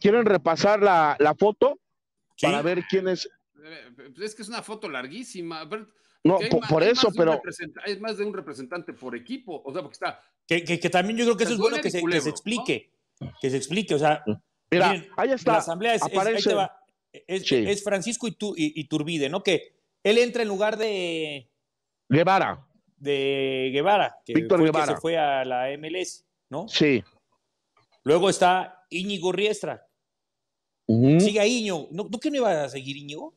¿Quieren repasar la, foto? Para ver quién es. Eh, es que es una foto larguísima. No, por, eso, pero. Es más de un representante por equipo. O sea, porque está. Que, también yo creo que eso es bueno que se, explique. Que se explique. O sea, Mira, ahí está. La asamblea es, aparece, es, Francisco y, Turbide ¿no? Que él entra en lugar de. Guevara. De Guevara. Víctor Guevara. Que se fue a la MLS, ¿no? Sí. Luego está Íñigo Riestra. Sigue Íñigo. ¿No, ¿Tú qué no ibas a seguir, Íñigo?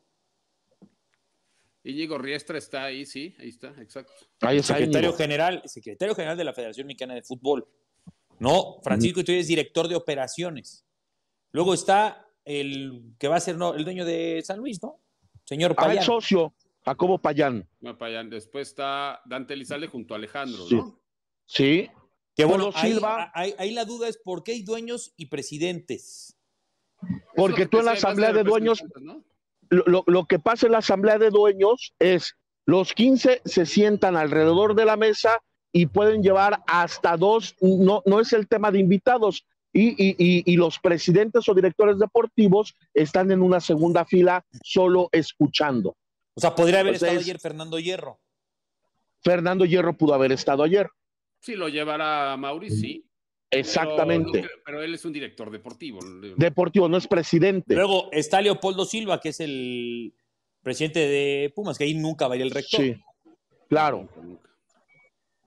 Íñigo Riestra está ahí, sí, ahí está, exacto. Ahí está secretario general, secretario general de la Federación Mexicana de Fútbol. No, Francisco tú es director de operaciones. Luego está el que va a ser el dueño de San Luis, ¿no? Señor Payán. Ah, el socio, Jacobo Payán. No, Payán. Después está Dante Lizalde junto a Alejandro, ¿no? Sí. Que bueno, Silva, ahí, la duda es por qué hay dueños y presidentes. Porque tú en la asamblea de dueños, lo, que pasa en la asamblea de dueños es los 15 se sientan alrededor de la mesa y pueden llevar hasta dos, no, no es el tema de invitados, y, los presidentes o directores deportivos están en una segunda fila solo escuchando. O sea, podría haber estado ayer Fernando Hierro. Fernando Hierro pudo haber estado ayer. Si lo llevará Mauricio, sí. Exactamente. Pero, él es un director deportivo. Deportivo, no es presidente. Luego está Leopoldo Silva, que es el presidente de Pumas, que ahí nunca va a ir el rector. Sí, claro.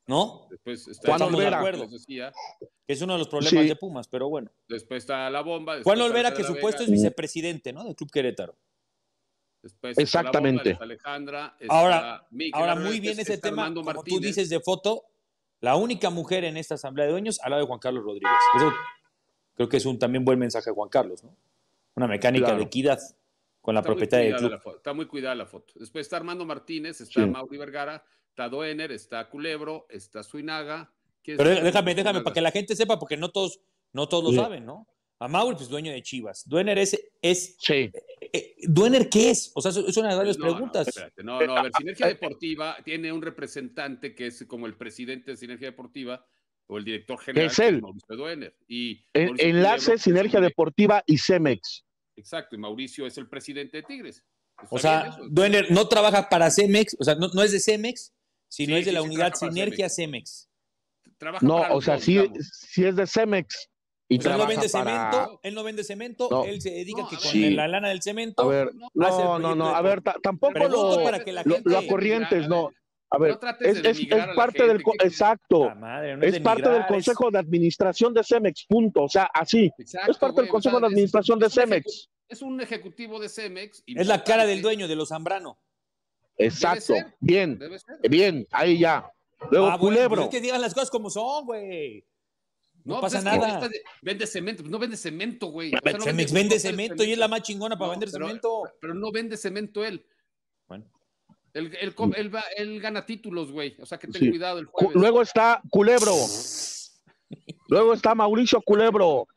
¿No? Después está Juan Olvera. Que Es uno de los problemas de Pumas, pero bueno. Después está la bomba. Juan Olvera, que supuesto es vicepresidente, ¿no? Del Club Querétaro. Exactamente. Alejandra. ahora, ahora muy bien ese tema, tú dices de foto, la única mujer en esta asamblea de dueños al lado de Juan Carlos Rodríguez. creo que es un también buen mensaje de Juan Carlos, ¿no? Una mecánica de equidad con la propiedad propietaria del club. está muy cuidada la foto. Después está Armando Martínez, está Mauri Vergara, está Doener, está Culebro, está Suinaga. Pero déjame, déjame, para que la gente sepa, porque no todos, no todos lo saben, ¿no? A Mauri, pues dueño de Chivas. Duener es, es ¿Duener qué es? O sea, son varias preguntas. No, no, a ver, Sinergia Deportiva tiene un representante que es como el presidente de Sinergia Deportiva o el director general. Es él. Mauricio Duener. E-, enlace, Sinergia Deportiva y Cemex. Exacto, y Mauricio es el presidente de Tigres. O sea, Duener no trabaja para Cemex, o sea, no, es de Cemex, sino es de la unidad Sinergia Cemex. no, o sea, si sí es de Cemex pues él no vende cemento, él no vende cemento, él se dedica a que con la lana del cemento. no, no, no, a ver, tampoco lo, para corrientes, no. A ver, es, parte del exacto, es, parte del Consejo de Administración de Cemex, punto, o sea, así, es parte del Consejo de Administración de Cemex. Es un ejecutivo de Cemex. es la cara del dueño de los Zambrano. Exacto, bien, bien, ahí ya. Luego ah, pues Culebro. es que digan las cosas como son, güey. No, pasa pues nada. vende cemento, pues no vende cemento, güey. vende, cemento, y es la más chingona para vender cemento. Pero no vende cemento él. Bueno. Mm. Él, gana títulos, güey. O sea que ten cuidado el jueves. Luego está Culebro. Luego está Mauricio Culebro.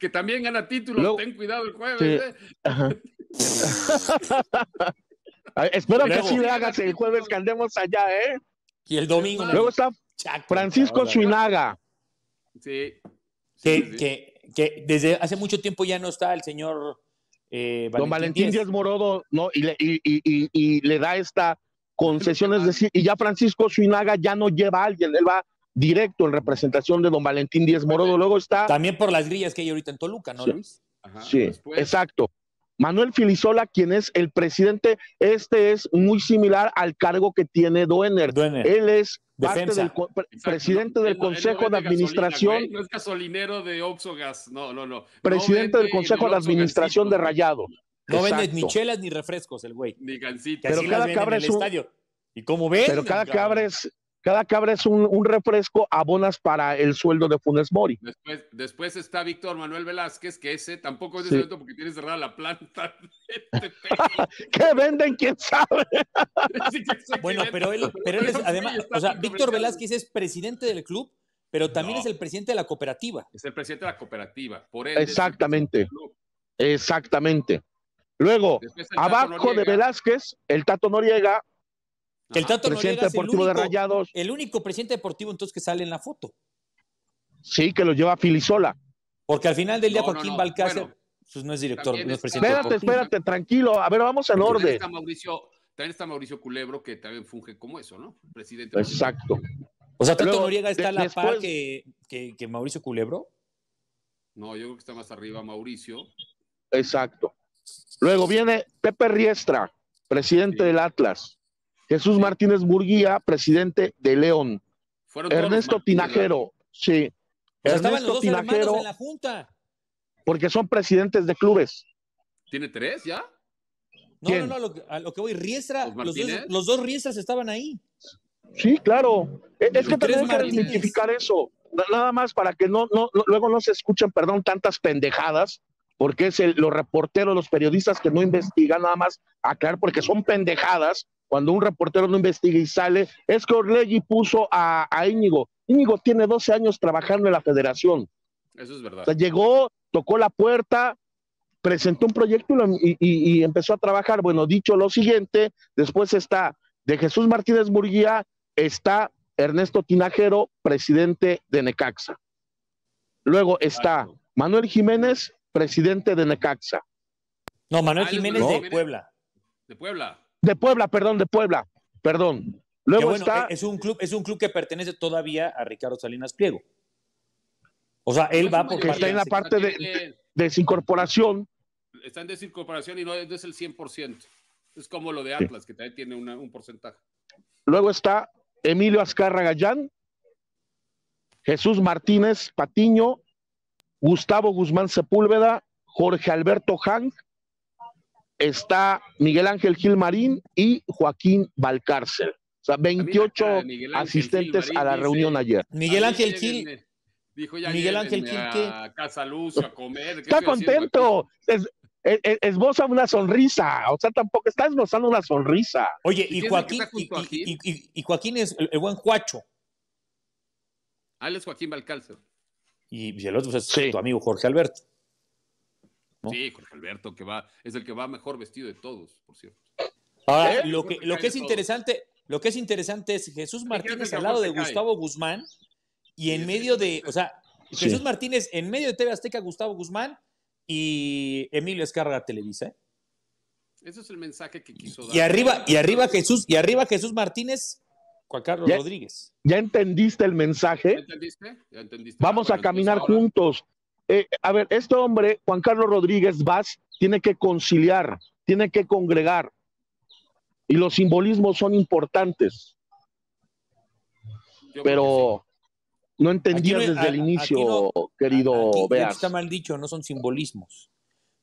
Que también gana títulos. Ten cuidado el jueves. Eh. Espero que así le hagas el jueves que andemos allá, ¿eh? Y el domingo. Luego está Francisco Suinaga. Sí. que, desde hace mucho tiempo ya no está el señor eh, Don Valentín Díaz. Morodo, ¿no? Y le, da esta concesión, es decir, y ya Francisco Suinaga ya no lleva a alguien, él va directo en representación de don Valentín Díaz Morodo. Luego está. También por las grillas que hay ahorita en Toluca, ¿no, sí. Luis? sí, exacto. Manuel Filisola, quien es el presidente, este es muy similar al cargo que tiene Doener. Él es presidente del Consejo de Administración. no es gasolinero de Gas. no, no, no. Presidente del Consejo de Administración de Rayado. No vende ni chelas ni refrescos el güey. Ni gancitas. Pero cada cabra es un... ¿Y cómo ven? Pero cada cabra es... Cada cabra es un, refresco, abonas para el sueldo de Funes Mori. Después, está Víctor Manuel Velázquez, que ese tampoco es de sueldo porque tiene cerrada la planta. Este ¿Qué venden? ¿Quién sabe? bueno, pero él, pero él es, además, o sea, Víctor Velázquez es presidente del club, pero también es el presidente de la cooperativa. Es el presidente de la cooperativa, por él. Exactamente, exactamente. Luego, abajo de Velázquez, el Tato Noriega que el el deportivo único, de Rayados. El único presidente deportivo entonces que sale en la foto. Sí, que lo lleva Filisola. Porque al final del día no, Joaquín Balcácer pues, no es director, no es presidente. Espérate, espérate, tranquilo. A ver, vamos al orden. Está también está Mauricio Culebro, que también funge como eso, ¿no? Presidente. Exacto. O sea, tanto Noriega está la que, Mauricio Culebro. No, yo creo que está más arriba Mauricio. Exacto. Luego viene Pepe Riestra, presidente del Atlas. Jesús Martínez Burguía, presidente de León. Ernesto Tinajero, sí. Ernesto Tinajero. la junta. Porque son presidentes de clubes. ¿Tiene tres ya? No, no, no, a lo, que, voy, Riestra, los, dos, Riestras estaban ahí. Sí, claro. E, es que tenemos que identificar eso. Nada más para que no, no, luego no se escuchen, perdón, tantas pendejadas, porque es el, los reporteros, los periodistas que no investigan nada más aclarar, porque son pendejadas cuando un reportero no investiga y sale, es que Orlegi puso a, Íñigo. Íñigo tiene 12 años trabajando en la federación. Eso es verdad. O sea, llegó, tocó la puerta, presentó un proyecto y, empezó a trabajar. Bueno, dicho lo siguiente, después está de Jesús Martínez Murguía, está Ernesto Tinajero, presidente de Necaxa. Luego está Manuel Jiménez, presidente de Necaxa. No, Manuel Jiménez de Puebla. De Puebla de Puebla, perdón, de Puebla, perdón. Luego está... Eh, es, un club, es un club que pertenece todavía a Ricardo Salinas Pliego. O sea, él pues va porque está en la parte de, desincorporación. Está en desincorporación y no es el 100%. Es como lo de Atlas, que también tiene un porcentaje. Luego está Emilio Azcarra Gallán, Jesús Martínez Patiño, Gustavo Guzmán Sepúlveda, Jorge Alberto Hank, está Miguel Ángel Gil Marín y Joaquín Valcárcel. O sea, 28 asistentes a la reunión ayer. Miguel Ángel Gil. Dijo ya Miguel Ángel Gil a Casa Luz a comer. Está contento. esboza una sonrisa. O sea, tampoco está esbozando una sonrisa. Oye, y, Joaquín, es el, buen Juacho. Ah, es Joaquín Valcárcel. Y el otro es tu amigo Jorge Alberto. Sí, Jorge Alberto, que va, es el que va mejor vestido de todos, por cierto. lo que, lo que es interesante, lo que es interesante es Jesús Martínez al lado de Gustavo Guzmán y en medio de, o sea, Jesús Martínez en medio de TV Azteca, Gustavo Guzmán y Emilio Escarga Televisa. ¿eh? Ese es el mensaje que quiso dar. Y arriba, y arriba Jesús, y arriba Jesús Martínez, con Carlos Rodríguez. ¿Ya entendiste el mensaje? Vamos ah, a caminar juntos. Eh, a ver, este hombre, Juan Carlos Rodríguez Vaz, tiene que conciliar, tiene que congregar. Y los simbolismos son importantes. pero no entendía desde el inicio, querido vea. Está mal dicho, no son simbolismos.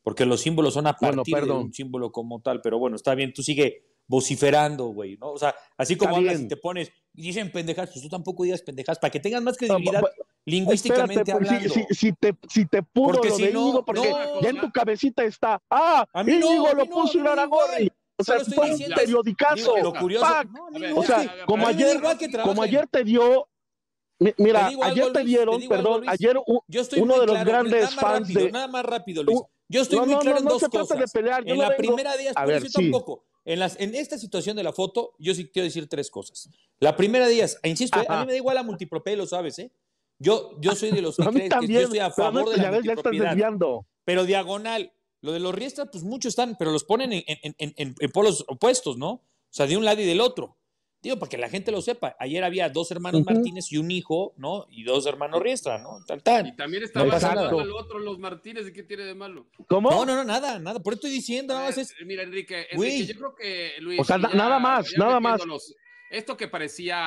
Porque los símbolos son a de un símbolo como tal. Pero bueno, está bien, tú sigue vociferando, güey, O sea, así como hablas y te pones, y dicen pendejas, pues tú tampoco digas pendejas, para que tengas más credibilidad lingüísticamente pues, hablando. Si, te, si pudo porque lo si de no, porque ya en tu cabecita está, ah, a mí lo puso en Aragón O sea, fue un periodicazo. Lo curioso, o sea, como ayer, como ayer te dio Mira, ayer te dieron, perdón, ayer uno de los grandes fans de. Nada más rápido, Luis. Yo estoy muy claro en dos cosas. en la primera de ellas, ver, tampoco. En, las, en esta situación de la foto, yo sí quiero decir tres cosas. La primera de ellas, e insisto, eh, a mí me da igual la multipropel, lo sabes, ¿eh? Yo, yo soy de los que creen también, que yo estoy a favor de Pero diagonal, lo de los Riestra pues muchos están, pero los ponen en, en, en, en, polos opuestos, ¿no? O sea, de un lado y del otro. Digo, para que la gente lo sepa. Ayer había dos hermanos Martínez y un hijo, ¿no? Y dos hermanos Riestra, ¿no? Tal, Y también estaba no el otro, los Martínez, ¿de qué tiene de malo? ¿Cómo? No, no, no, nada, nada. Por eso estoy diciendo. nada más. Eh, mira, Enrique, yo creo que Luis. O sea, nada más, nada más. Esto que parecía